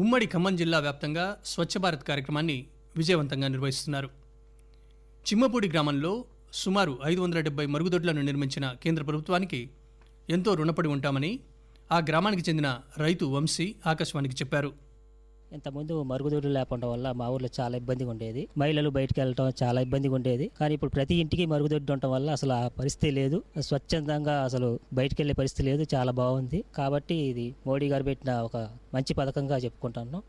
ఉమ్మడి ఖమ్మం జిల్లా వ్యాప్తంగా స్వచ్ఛ భారత్ కార్యక్రమాన్ని విజయవంతంగా నిర్వహిస్తున్నారు చిమ్మపూడి గ్రామంలో సుమారు ఐదు వందల డెబ్బై మరుగుదొడ్లను నిర్మించిన కేంద్ర ప్రభుత్వానికి ఎంతో రుణపడి ఉంటామని ఆ గ్రామానికి చెందిన రైతు వంశీ ఆకాశవాణికి చెప్పారు ఇంతకుముందు మరుగుదొడ్లు లేకుండా వల్ల మా ఊర్లో చాలా ఇబ్బందిగా ఉండేది మహిళలు బయటకు వెళ్ళడం చాలా ఇబ్బందిగా ఉండేది కానీ ఇప్పుడు ప్రతి ఇంటికి మరుగుదొడ్డు ఉండటం వల్ల అసలు ఆ పరిస్థితి లేదు స్వచ్ఛందంగా అసలు బయటకు వెళ్ళే పరిస్థితి లేదు చాలా బాగుంది కాబట్టి ఇది మోడీ గారు పెట్టిన ఒక మంచి పథకంగా చెప్పుకుంటాను